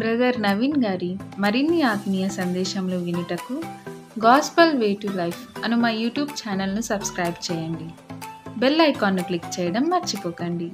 brother Naveen గారి మరిన్ని ఆత్మీయ సందేశంలు వినుటకు గాస్పల్ వే టు లైఫ్ అను మా యూట్యూబ్ ఛానల్ను సబ్స్క్రైబ్ చేయండి బెల్ ఐకాన్ను క్లిక్ చేయడం మర్చిపోకండి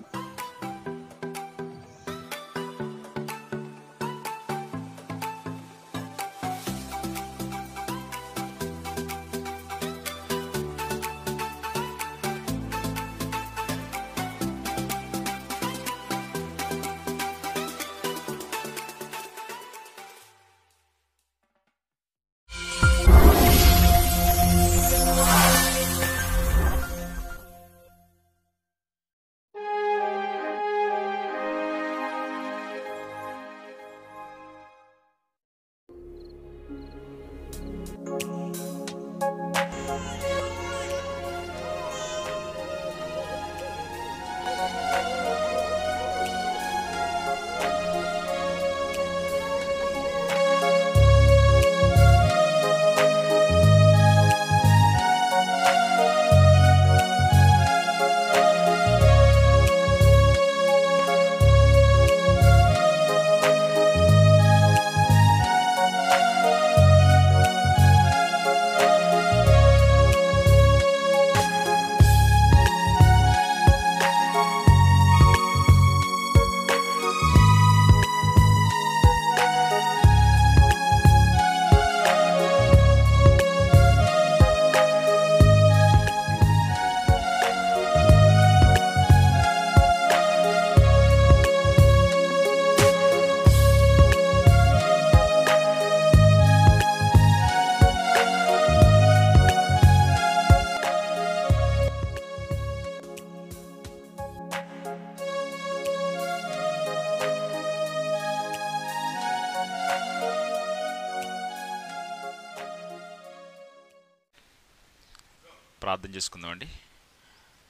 ప్రార్థన చేసుకుందామండి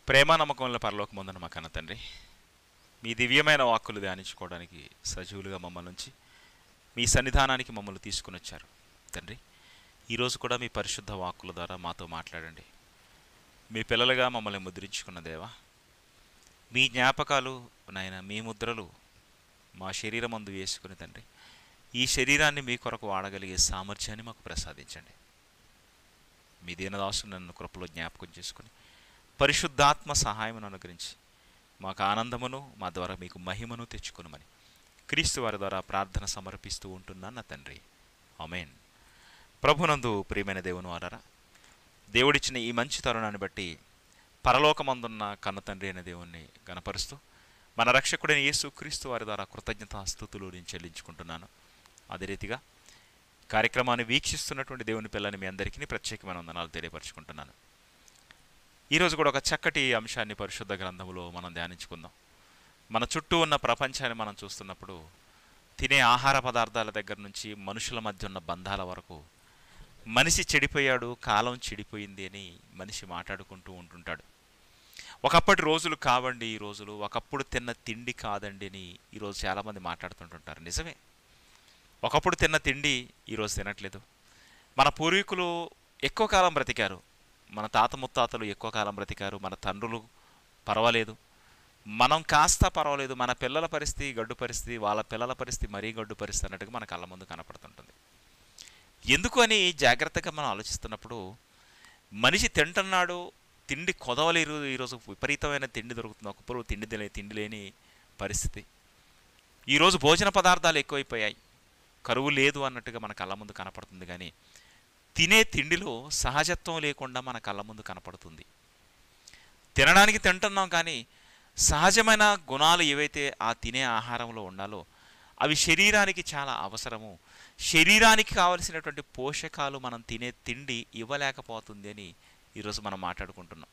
ప్రేమ నమ్మకంలో పరలోక ముందన మా కన్న తండ్రి మీ దివ్యమైన వాక్కులు ధ్యానించుకోవడానికి సజీవులుగా మమ్మల్ని నుంచి మీ సన్నిధానానికి మమ్మల్ని తీసుకుని వచ్చారు తండ్రి ఈరోజు కూడా మీ పరిశుద్ధ వాక్కుల ద్వారా మాతో మాట్లాడండి మీ పిల్లలుగా మమ్మల్ని ముద్రించుకున్న దేవా మీ జ్ఞాపకాలు నాయన మీ ముద్రలు మా శరీరం అందు వేసుకుని తండ్రి ఈ శరీరాన్ని మీ కొరకు వాడగలిగే సామర్థ్యాన్ని మాకు ప్రసాదించండి మీ దీనదాసు నన్ను కృపలో జ్ఞాపకం చేసుకుని పరిశుద్ధాత్మ సహాయమును అనుగ్రహించి మాకు ఆనందమును మా ద్వారా మీకు మహిమను తెచ్చుకునమని క్రీస్తు వారి ద్వారా ప్రార్థన సమర్పిస్తూ ఉంటున్నా నా తండ్రి అమేన్ ప్రభునందు ప్రియమైన దేవుని వారరా దేవుడిచ్చిన ఈ మంచి తరుణాన్ని బట్టి పరలోకమందున్న కన్న తండ్రి అనే దేవుణ్ణి గనపరుస్తూ మన రక్షకుడైన యేసు క్రీస్తు వారి ద్వారా కృతజ్ఞత స్థుతులు నేను చెల్లించుకుంటున్నాను అదే రీతిగా కార్యక్రమాన్ని వీక్షిస్తున్నటువంటి దేవుని పిల్లని మీ అందరికీ ప్రత్యేకమైన వందనాలు తెలియపరచుకుంటున్నాను ఈరోజు కూడా ఒక చక్కటి అంశాన్ని పరిశుద్ధ గ్రంథంలో మనం ధ్యానించుకుందాం మన చుట్టూ ఉన్న ప్రపంచాన్ని మనం చూస్తున్నప్పుడు తినే ఆహార పదార్థాల దగ్గర నుంచి మనుషుల మధ్య ఉన్న బంధాల వరకు మనిషి చెడిపోయాడు కాలం చెడిపోయింది అని మనిషి మాట్లాడుకుంటూ ఉంటుంటాడు ఒకప్పటి రోజులు కావండి ఈ రోజులు ఒకప్పుడు తిన్న తిండి కాదండి అని ఈరోజు చాలామంది మాట్లాడుతుంటుంటారు నిజమే ఒకప్పుడు తిన్న తిండి ఈరోజు తినట్లేదు మన పూర్వీకులు ఎక్కువ కాలం బ్రతికారు మన తాత ముత్తాతలు ఎక్కువ కాలం బ్రతికారు మన తండ్రులు పర్వాలేదు మనం కాస్త పర్వాలేదు మన పిల్లల పరిస్థితి గడ్డు పరిస్థితి వాళ్ళ పిల్లల పరిస్థితి మరీ గడ్డు పరిస్థితి అన్నట్టుగా మన కళ్ళ ముందు కనపడుతుంటుంది ఎందుకు అని జాగ్రత్తగా మనం ఆలోచిస్తున్నప్పుడు మనిషి తింటున్నాడు తిండి కొదవలేరు ఈరోజు విపరీతమైన తిండి దొరుకుతుంది ఒకప్పుడు తిండి తిండి లేని పరిస్థితి ఈరోజు భోజన పదార్థాలు ఎక్కువైపోయాయి కరువు లేదు అన్నట్టుగా మన కళ్ళ ముందు కనపడుతుంది కానీ తినే తిండిలో సహజత్వం లేకుండా మన కళ్ళ ముందు కనపడుతుంది తినడానికి తింటున్నాం కానీ సహజమైన గుణాలు ఏవైతే ఆ తినే ఆహారంలో ఉండాలో అవి శరీరానికి చాలా అవసరము శరీరానికి కావలసినటువంటి పోషకాలు మనం తినే తిండి ఇవ్వలేకపోతుంది అని ఈరోజు మనం మాట్లాడుకుంటున్నాం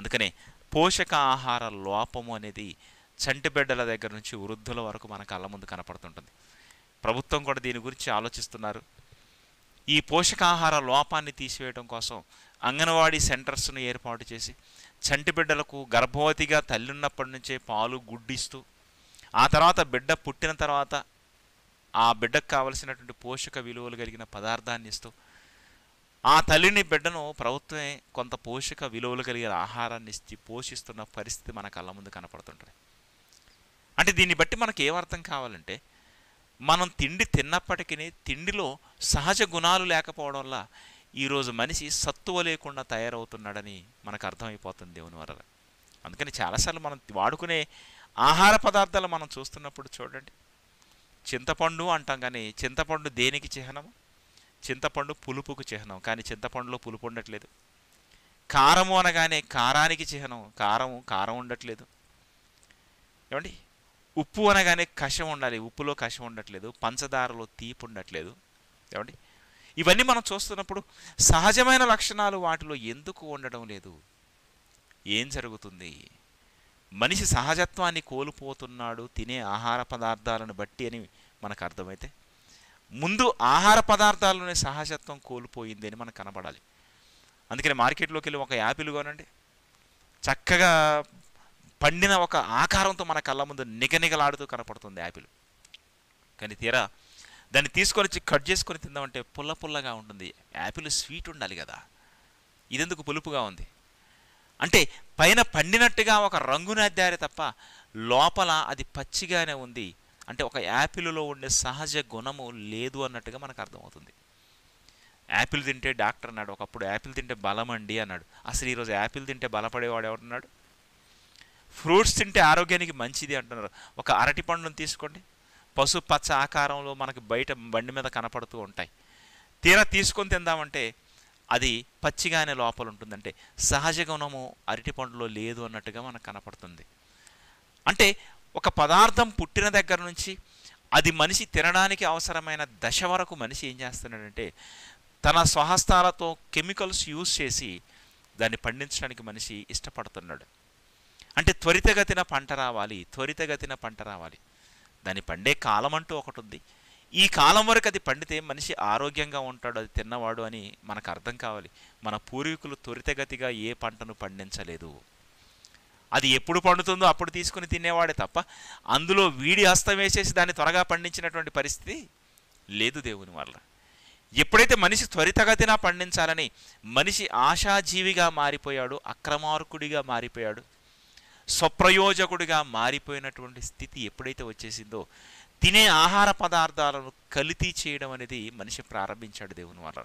అందుకనే పోషక ఆహార లోపము అనేది చంటిబిడ్డల దగ్గర నుంచి వృద్ధుల వరకు మన కళ్ళ ముందు కనపడుతుంటుంది ప్రభుత్వం కూడా దీని గురించి ఆలోచిస్తున్నారు ఈ పోషకాహార లోపాన్ని తీసివేయడం కోసం అంగన్వాడీ సెంటర్స్ను ఏర్పాటు చేసి చంటి బిడ్డలకు గర్భవతిగా తల్లున్నప్పటి నుంచే పాలు గుడ్డిస్తూ ఆ తర్వాత బిడ్డ పుట్టిన తర్వాత ఆ బిడ్డకు కావలసినటువంటి పోషక విలువలు కలిగిన పదార్థాన్ని ఇస్తూ ఆ తల్లిని బిడ్డను ప్రభుత్వమే కొంత పోషక విలువలు కలిగిన ఆహారాన్ని ఇచ్చి పోషిస్తున్న పరిస్థితి మన కళ్ళ ముందు కనపడుతుంటుంది అంటే దీన్ని బట్టి మనకు ఏమర్థం కావాలంటే మనం తిండి తిన్నప్పటికీ తిండిలో సహజ గుణాలు లేకపోవడం వల్ల ఈరోజు మనిషి సత్తువ లేకుండా తయారవుతున్నాడని మనకు అర్థమైపోతుంది దేవుని వరద అందుకని చాలాసార్లు మనం వాడుకునే ఆహార పదార్థాలు మనం చూస్తున్నప్పుడు చూడండి చింతపండు అంటాం కానీ చింతపండు దేనికి చిహ్నం చింతపండు పులుపుకు చిహ్నం కానీ చింతపండులో పులుపు ఉండట్లేదు కారము అనగానే కారానికి చిహ్నం కారం కారం ఉండట్లేదు ఏమండి ఉప్పు అనగానే కషం ఉండాలి ఉప్పులో కషం ఉండట్లేదు పంచదారలో తీపి ఉండట్లేదు ఏమండి ఇవన్నీ మనం చూస్తున్నప్పుడు సహజమైన లక్షణాలు వాటిలో ఎందుకు ఉండడం లేదు ఏం జరుగుతుంది మనిషి సహజత్వాన్ని కోల్పోతున్నాడు తినే ఆహార పదార్థాలను బట్టి అని మనకు అర్థమైతే ముందు ఆహార పదార్థాల్లోనే సహజత్వం కోల్పోయింది అని మనకు కనబడాలి అందుకని మార్కెట్లోకి వెళ్ళి ఒక యాపిల్ కొనండి చక్కగా పండిన ఒక ఆకారంతో మన కళ్ళ ముందు నిగనిగలాడుతూ కనపడుతుంది యాపిల్ కానీ తీరా దాన్ని తీసుకొని వచ్చి కట్ చేసుకొని తిందామంటే పుల్ల పుల్లగా ఉంటుంది యాపిల్ స్వీట్ ఉండాలి కదా ఇదెందుకు పులుపుగా ఉంది అంటే పైన పండినట్టుగా ఒక రంగును అద్దారే తప్ప లోపల అది పచ్చిగానే ఉంది అంటే ఒక యాపిల్లో ఉండే సహజ గుణము లేదు అన్నట్టుగా మనకు అర్థమవుతుంది యాపిల్ తింటే డాక్టర్ అన్నాడు ఒకప్పుడు యాపిల్ తింటే బలం అండి అన్నాడు అసలు ఈరోజు యాపిల్ తింటే బలపడేవాడు ఎవడన్నాడు ఫ్రూట్స్ తింటే ఆరోగ్యానికి మంచిది అంటున్నారు ఒక అరటి పండును తీసుకోండి పసుపు పచ్చ ఆకారంలో మనకు బయట బండి మీద కనపడుతూ ఉంటాయి తీరా తీసుకొని తిందామంటే అది పచ్చిగానే లోపల ఉంటుందంటే సహజ గుణము అరటి పండులో లేదు అన్నట్టుగా మనకు కనపడుతుంది అంటే ఒక పదార్థం పుట్టిన దగ్గర నుంచి అది మనిషి తినడానికి అవసరమైన దశ వరకు మనిషి ఏం చేస్తున్నాడంటే తన స్వహస్తాలతో కెమికల్స్ యూజ్ చేసి దాన్ని పండించడానికి మనిషి ఇష్టపడుతున్నాడు అంటే త్వరితగతిన పంట రావాలి త్వరితగతిన పంట రావాలి దాని పండే కాలం అంటూ ఒకటి ఉంది ఈ కాలం వరకు అది పండితే మనిషి ఆరోగ్యంగా ఉంటాడు అది తిన్నవాడు అని మనకు అర్థం కావాలి మన పూర్వీకులు త్వరితగతిగా ఏ పంటను పండించలేదు అది ఎప్పుడు పండుతుందో అప్పుడు తీసుకుని తినేవాడే తప్ప అందులో వీడి హస్తం వేసేసి దాన్ని త్వరగా పండించినటువంటి పరిస్థితి లేదు దేవుని వల్ల ఎప్పుడైతే మనిషి త్వరితగతిన పండించాలని మనిషి ఆశాజీవిగా మారిపోయాడు అక్రమార్కుడిగా మారిపోయాడు స్వప్రయోజకుడిగా మారిపోయినటువంటి స్థితి ఎప్పుడైతే వచ్చేసిందో తినే ఆహార పదార్థాలను కల్తీ చేయడం అనేది మనిషి ప్రారంభించాడు దేవుని వల్ల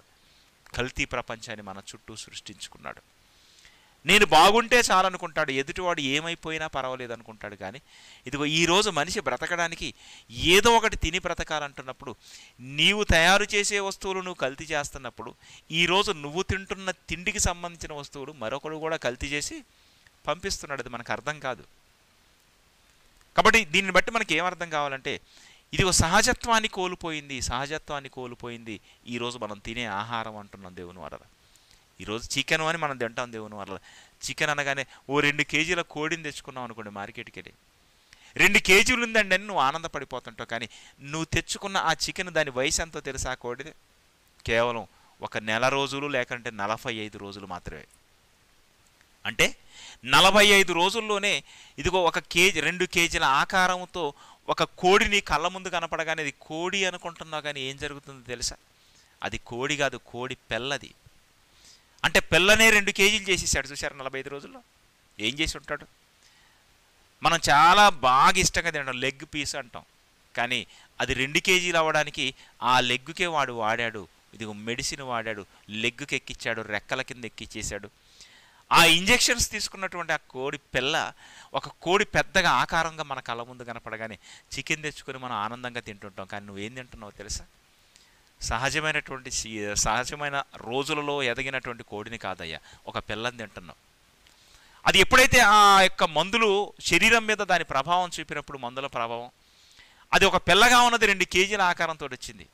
కల్తీ ప్రపంచాన్ని మన చుట్టూ సృష్టించుకున్నాడు నేను బాగుంటే చాలనుకుంటాడు ఎదుటివాడు ఏమైపోయినా పర్వాలేదు అనుకుంటాడు కానీ ఇదిగో ఈరోజు మనిషి బ్రతకడానికి ఏదో ఒకటి తిని బ్రతకాలంటున్నప్పుడు నీవు తయారు చేసే వస్తువులు నువ్వు కల్తీ చేస్తున్నప్పుడు ఈరోజు నువ్వు తింటున్న తిండికి సంబంధించిన వస్తువులు మరొకడు కూడా కల్తీ చేసి పంపిస్తున్నాడు అది మనకు అర్థం కాదు కాబట్టి దీన్ని బట్టి మనకి ఏమర్థం కావాలంటే ఇది ఒక సహజత్వాన్ని కోల్పోయింది సహజత్వాన్ని కోల్పోయింది ఈరోజు మనం తినే ఆహారం అంటున్నాం దేవుని వరద ఈరోజు చికెన్ అని మనం తింటాం దేవుని వరద చికెన్ అనగానే ఓ రెండు కేజీల కోడిని తెచ్చుకున్నాం అనుకోండి మార్కెట్కి వెళ్ళి రెండు కేజీలు ఉందండి అని నువ్వు ఆనందపడిపోతుంటావు కానీ నువ్వు తెచ్చుకున్న ఆ చికెన్ దాని వయసు ఎంతో తెలుసా కోడిది కేవలం ఒక నెల రోజులు లేకంటే నలభై ఐదు రోజులు మాత్రమే అంటే నలభై ఐదు రోజుల్లోనే ఇదిగో ఒక కేజీ రెండు కేజీల ఆకారంతో ఒక కోడిని కళ్ళ ముందు కనపడగానే అది కోడి అనుకుంటున్నావు కానీ ఏం జరుగుతుందో తెలుసా అది కోడి కాదు కోడి పెల్లది అంటే పిల్లనే రెండు కేజీలు చేసేసాడు చూసారు నలభై ఐదు రోజుల్లో ఏం చేసి ఉంటాడు మనం చాలా బాగా ఇష్టంగా తింటాం లెగ్ పీస్ అంటాం కానీ అది రెండు కేజీలు అవ్వడానికి ఆ లెగ్గుకే వాడు వాడాడు ఇది మెడిసిన్ వాడాడు లెగ్కి ఎక్కిచ్చాడు రెక్కల కింద ఎక్కిచ్చేసాడు ఆ ఇంజెక్షన్స్ తీసుకున్నటువంటి ఆ కోడి పిల్ల ఒక కోడి పెద్దగా ఆకారంగా మన కళ్ళ ముందు కనపడగానే చికెన్ తెచ్చుకొని మనం ఆనందంగా తింటుంటాం కానీ నువ్వేం తింటున్నావు తెలుసా సహజమైనటువంటి సహజమైన రోజులలో ఎదగినటువంటి కోడిని కాదయ్యా ఒక పిల్లని తింటున్నాం అది ఎప్పుడైతే ఆ యొక్క మందులు శరీరం మీద దాని ప్రభావం చూపినప్పుడు మందుల ప్రభావం అది ఒక పిల్లగా ఉన్నది రెండు కేజీల ఆకారంతో వచ్చింది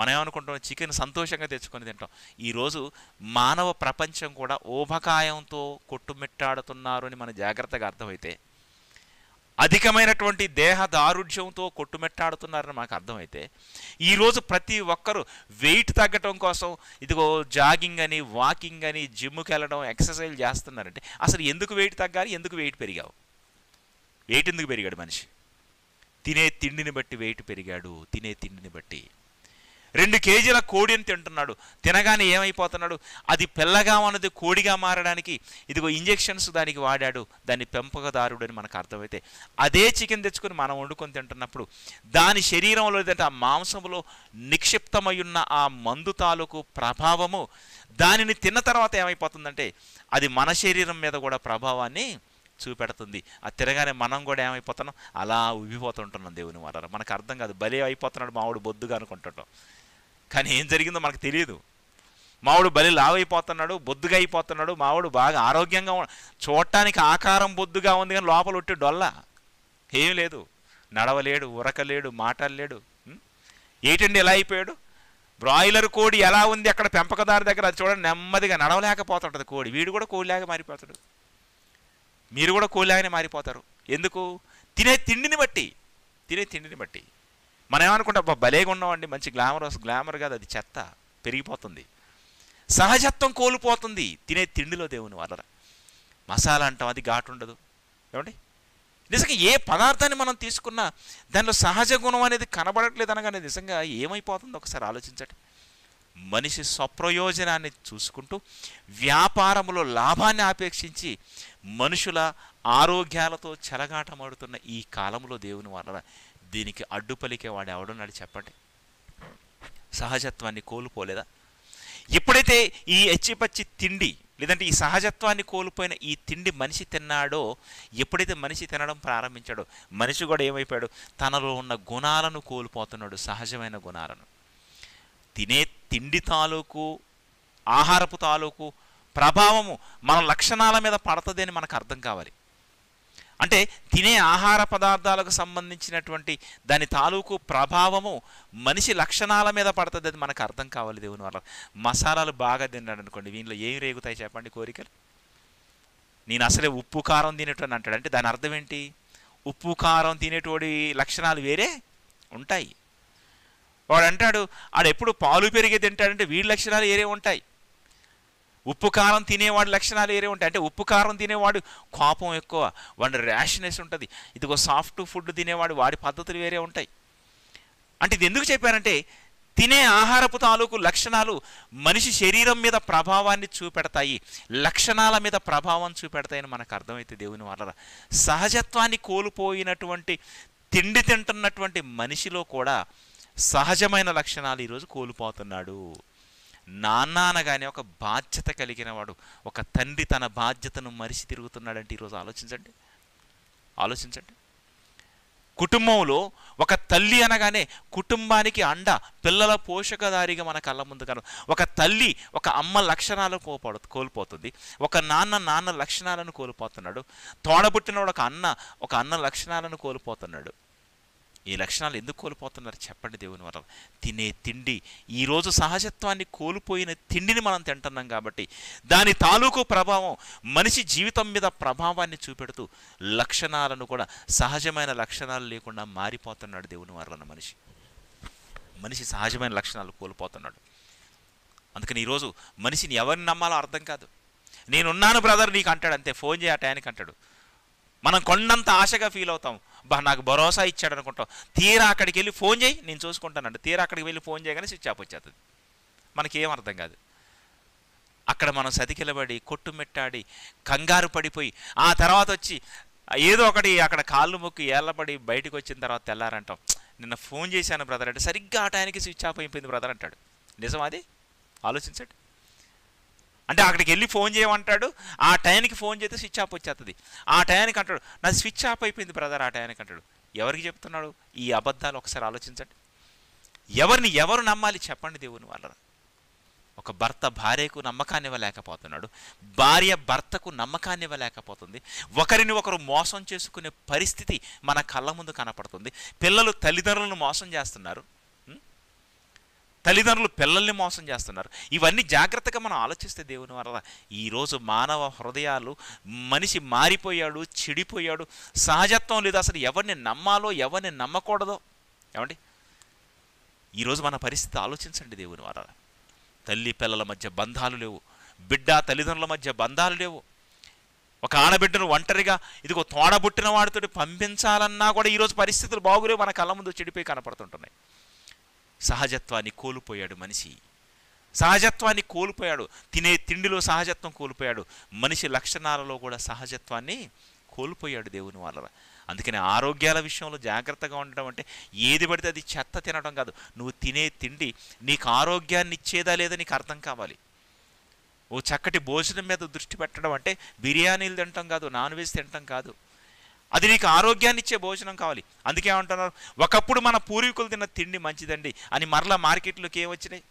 మనం ఏమనుకుంటాం చికెన్ సంతోషంగా తెచ్చుకొని తింటాం ఈరోజు మానవ ప్రపంచం కూడా ఊభకాయంతో కొట్టుమిట్టాడుతున్నారు అని మన జాగ్రత్తగా అర్థమైతే అధికమైనటువంటి దేహ దారుఢ్యంతో కొట్టుమెట్టాడుతున్నారని మాకు అర్థమైతే ఈరోజు ప్రతి ఒక్కరూ వెయిట్ తగ్గటం కోసం ఇదిగో జాగింగ్ అని వాకింగ్ అని జిమ్కి వెళ్ళడం ఎక్సర్సైజ్ చేస్తున్నారంటే అసలు ఎందుకు వెయిట్ తగ్గాలి ఎందుకు వెయిట్ పెరిగావు వెయిట్ ఎందుకు పెరిగాడు మనిషి తినే తిండిని బట్టి వెయిట్ పెరిగాడు తినే తిండిని బట్టి రెండు కేజీల కోడిని తింటున్నాడు తినగానే ఏమైపోతున్నాడు అది పిల్లగా ఉన్నది కోడిగా మారడానికి ఇదిగో ఇంజెక్షన్స్ దానికి వాడాడు దాన్ని పెంపకదారుడు అని మనకు అర్థమైతే అదే చికెన్ తెచ్చుకొని మనం వండుకొని తింటున్నప్పుడు దాని శరీరంలో లేదంటే ఆ మాంసంలో నిక్షిప్తమై ఉన్న ఆ మందు తాలూకు ప్రభావము దానిని తిన్న తర్వాత ఏమైపోతుందంటే అది మన శరీరం మీద కూడా ప్రభావాన్ని చూపెడుతుంది ఆ తిరగానే మనం కూడా ఏమైపోతున్నాం అలా ఉబ్బిపోతుంటున్నాం దేవుని వారు మనకు అర్థం కాదు బలి అయిపోతున్నాడు మావాడు బొద్దుగా అనుకుంటుంటాం కానీ ఏం జరిగిందో మనకు తెలియదు మావుడు బలి లావైపోతున్నాడు బొద్దుగా అయిపోతున్నాడు మావుడు బాగా ఆరోగ్యంగా చూడటానికి ఆకారం బొద్దుగా ఉంది కానీ లోపల ఒట్టి డొల్ల ఏం లేదు నడవలేడు ఉరకలేడు మాటలేడు ఏటండి ఎలా అయిపోయాడు బ్రాయిలర్ కోడి ఎలా ఉంది అక్కడ పెంపకదారు దగ్గర అది చూడండి నెమ్మదిగా నడవలేకపోతుంటుంది కోడి వీడు కూడా కోడిలాగా మారిపోతాడు మీరు కూడా కోడిలాగానే మారిపోతారు ఎందుకు తినే తిండిని బట్టి తినే తిండిని బట్టి మనం ఏమనుకుంటే అబ్బా భలేగా ఉన్నామండి మంచి గ్లామర్ గ్లామర్ కాదు అది చెత్త పెరిగిపోతుంది సహజత్వం కోల్పోతుంది తినే తిండిలో దేవుని వలన మసాలా అంటాం అది ఘాటు ఉండదు ఏమండి నిజంగా ఏ పదార్థాన్ని మనం తీసుకున్నా దానిలో సహజ గుణం అనేది కనబడట్లేదు అనగానే నిజంగా ఏమైపోతుందో ఒకసారి ఆలోచించండి మనిషి స్వప్రయోజనాన్ని చూసుకుంటూ వ్యాపారములో లాభాన్ని ఆపేక్షించి మనుషుల ఆరోగ్యాలతో చెలగాటమాడుతున్న ఈ కాలంలో దేవుని వలన దీనికి అడ్డు ఎవడో ఎవడున్నాడు చెప్పండి సహజత్వాన్ని కోల్పోలేదా ఎప్పుడైతే ఈ ఎచ్చిపచ్చి తిండి లేదంటే ఈ సహజత్వాన్ని కోల్పోయిన ఈ తిండి మనిషి తిన్నాడో ఎప్పుడైతే మనిషి తినడం ప్రారంభించాడో మనిషి కూడా ఏమైపోయాడు తనలో ఉన్న గుణాలను కోల్పోతున్నాడు సహజమైన గుణాలను తినే తిండి తాలూకు ఆహారపు తాలూకు ప్రభావము మన లక్షణాల మీద పడుతుంది అని మనకు అర్థం కావాలి అంటే తినే ఆహార పదార్థాలకు సంబంధించినటువంటి దాని తాలూకు ప్రభావము మనిషి లక్షణాల మీద పడుతుంది అది మనకు అర్థం కావాలి దేవుని వల్ల మసాలాలు బాగా తిన్నాడు అనుకోండి వీనిలో ఏమి రేగుతాయి చెప్పండి కోరికలు నేను అసలే ఉప్పు కారం తినేటువంటి అంటాడు అంటే దాని అర్థం ఏంటి ఉప్పు కారం తినేటోడి లక్షణాలు వేరే ఉంటాయి వాడు అంటాడు ఆడు ఎప్పుడు పాలు పెరిగే తింటాడంటే వీడి లక్షణాలు వేరే ఉంటాయి ఉప్పు కారం తినేవాడు లక్షణాలు ఏరే ఉంటాయి అంటే ఉప్పు కారం తినేవాడు కోపం ఎక్కువ వాడి ర్యాషనెస్ ఉంటుంది ఇదిగో సాఫ్ట్ ఫుడ్ తినేవాడు వాడి పద్ధతులు వేరే ఉంటాయి అంటే ఇది ఎందుకు చెప్పారంటే తినే ఆహారపు తాలూకు లక్షణాలు మనిషి శరీరం మీద ప్రభావాన్ని చూపెడతాయి లక్షణాల మీద ప్రభావం చూపెడతాయని మనకు అర్థమైతే దేవుని వాళ్ళ సహజత్వాన్ని కోల్పోయినటువంటి తిండి తింటున్నటువంటి మనిషిలో కూడా సహజమైన లక్షణాలు ఈరోజు కోల్పోతున్నాడు నాన్న అనగానే ఒక బాధ్యత కలిగిన వాడు ఒక తండ్రి తన బాధ్యతను మరిచి తిరుగుతున్నాడంటే ఈరోజు ఆలోచించండి ఆలోచించండి కుటుంబంలో ఒక తల్లి అనగానే కుటుంబానికి అండ పిల్లల పోషకదారిగా మన కళ్ళ ముందు కను ఒక తల్లి ఒక అమ్మ లక్షణాలు కోపడు కోల్పోతుంది ఒక నాన్న నాన్న లక్షణాలను కోల్పోతున్నాడు తోడబుట్టిన ఒక అన్న ఒక అన్న లక్షణాలను కోల్పోతున్నాడు ఈ లక్షణాలు ఎందుకు కోల్పోతున్నారు చెప్పండి దేవుని వరం తినే తిండి ఈరోజు సహజత్వాన్ని కోల్పోయిన తిండిని మనం తింటున్నాం కాబట్టి దాని తాలూకు ప్రభావం మనిషి జీవితం మీద ప్రభావాన్ని చూపెడుతూ లక్షణాలను కూడా సహజమైన లక్షణాలు లేకుండా మారిపోతున్నాడు దేవుని వరలన్న మనిషి మనిషి సహజమైన లక్షణాలు కోల్పోతున్నాడు అందుకని ఈరోజు మనిషిని ఎవరిని నమ్మాలో అర్థం కాదు నేనున్నాను బ్రదర్ నీకు అంటాడు అంతే ఫోన్ చేయ టయానికి అంటాడు మనం కొండంత ఆశగా ఫీల్ అవుతాం బా నాకు భరోసా ఇచ్చాడు అనుకుంటాం తీరా అక్కడికి వెళ్ళి ఫోన్ చేయి నేను చూసుకుంటానండి తీరా అక్కడికి వెళ్ళి ఫోన్ చేయగానే స్విచ్ ఆఫ్ వచ్చేస్తుంది మనకేం అర్థం కాదు అక్కడ మనం సతికిలబడి కొట్టుమెట్టాడి కంగారు పడిపోయి ఆ తర్వాత వచ్చి ఏదో ఒకటి అక్కడ కాళ్ళు మొక్కి ఏళ్ళపడి బయటకు వచ్చిన తర్వాత తెల్లారంటాం నిన్న ఫోన్ చేశాను బ్రదర్ అంటే సరిగ్గా ఆ టైంకి స్విచ్ ఆఫ్ అయిపోయింది బ్రదర్ అంటాడు నిజం అది ఆలోచించండి అంటే అక్కడికి వెళ్ళి ఫోన్ చేయమంటాడు ఆ టైంకి ఫోన్ చేస్తే స్విచ్ ఆఫ్ వచ్చేస్తుంది ఆ టైంకి అంటాడు నా స్విచ్ ఆఫ్ అయిపోయింది బ్రదర్ ఆ టైంకి అంటాడు ఎవరికి చెప్తున్నాడు ఈ అబద్ధాలు ఒకసారి ఆలోచించండి ఎవరిని ఎవరు నమ్మాలి చెప్పండి దేవుని వాళ్ళని ఒక భర్త భార్యకు నమ్మకాన్ని ఇవ్వలేకపోతున్నాడు భార్య భర్తకు నమ్మకాన్ని ఇవ్వలేకపోతుంది ఒకరిని ఒకరు మోసం చేసుకునే పరిస్థితి మన కళ్ళ ముందు కనపడుతుంది పిల్లలు తల్లిదండ్రులను మోసం చేస్తున్నారు తల్లిదండ్రులు పిల్లల్ని మోసం చేస్తున్నారు ఇవన్నీ జాగ్రత్తగా మనం ఆలోచిస్తే దేవుని వరద ఈరోజు మానవ హృదయాలు మనిషి మారిపోయాడు చెడిపోయాడు సహజత్వం లేదు అసలు ఎవరిని నమ్మాలో ఎవరిని నమ్మకూడదో ఏమండి ఈరోజు మన పరిస్థితి ఆలోచించండి దేవుని వరద తల్లి పిల్లల మధ్య బంధాలు లేవు బిడ్డ తల్లిదండ్రుల మధ్య బంధాలు లేవు ఒక ఆడబిడ్డను ఒంటరిగా ఇదిగో తోడబుట్టిన వాడితో పంపించాలన్నా కూడా ఈరోజు పరిస్థితులు బాగులేవు మన కళ్ళ ముందు చెడిపోయి కనపడుతుంటున్నాయి సహజత్వాన్ని కోల్పోయాడు మనిషి సహజత్వాన్ని కోల్పోయాడు తినే తిండిలో సహజత్వం కోల్పోయాడు మనిషి లక్షణాలలో కూడా సహజత్వాన్ని కోల్పోయాడు దేవుని వాళ్ళ అందుకని ఆరోగ్యాల విషయంలో జాగ్రత్తగా ఉండడం అంటే ఏది పడితే అది చెత్త తినడం కాదు నువ్వు తినే తిండి నీకు ఆరోగ్యాన్ని ఇచ్చేదా లేదా నీకు అర్థం కావాలి ఓ చక్కటి భోజనం మీద దృష్టి పెట్టడం అంటే బిర్యానీలు తినటం కాదు నాన్ వెజ్ తినటం కాదు అది నీకు ఆరోగ్యాన్ని ఇచ్చే భోజనం కావాలి అందుకే అంటున్నారు ఒకప్పుడు మన పూర్వీకులు తిన్న తిండి మంచిదండి అని మరలా మార్కెట్లోకి ఏమొచ్చినాయి